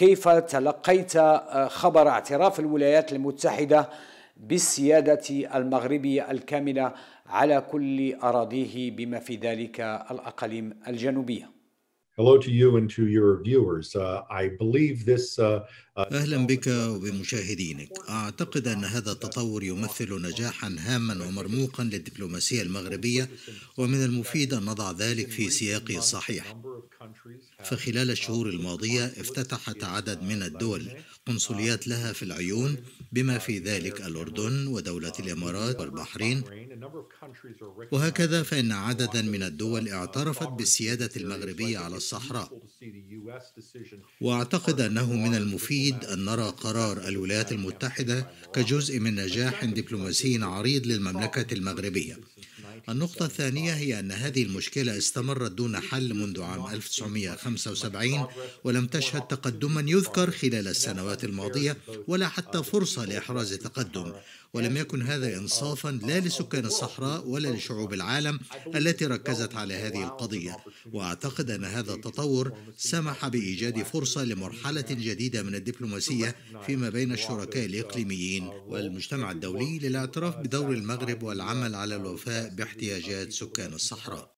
كيف تلقيت آه، خبر اعتراف الولايات المتحدة بالسيادة المغربية الكاملة على كل أراضيه بما في ذلك الأقاليم الجنوبية؟ Hello to you and to your viewers. Uh, I believe this. Uh, uh أهلا بك وبمشاهدينك. أعتقد أن هذا التطور يمثل نجاحا هاما ومرموقا للدبلوماسية المغربية ومن المفيد أن نضع ذلك في سياقه الصحيح. فخلال الشهور الماضية افتتحت عدد من الدول قنصليات لها في العيون بما في ذلك الأردن ودولة الإمارات والبحرين وهكذا فإن عددا من الدول اعترفت بالسيادة المغربية على الصحراء وأعتقد أنه من المفيد أن نرى قرار الولايات المتحدة كجزء من نجاح دبلوماسي عريض للمملكة المغربية النقطة الثانية هي أن هذه المشكلة استمرت دون حل منذ عام 1975 ولم تشهد تقدما يذكر خلال السنوات الماضية ولا حتى فرصة لإحراز تقدم ولم يكن هذا انصافا لا لسكان الصحراء ولا لشعوب العالم التي ركزت على هذه القضيه واعتقد ان هذا التطور سمح بايجاد فرصه لمرحله جديده من الدبلوماسيه فيما بين الشركاء الاقليميين والمجتمع الدولي للاعتراف بدور المغرب والعمل على الوفاء بحق احتياجات سكان الصحراء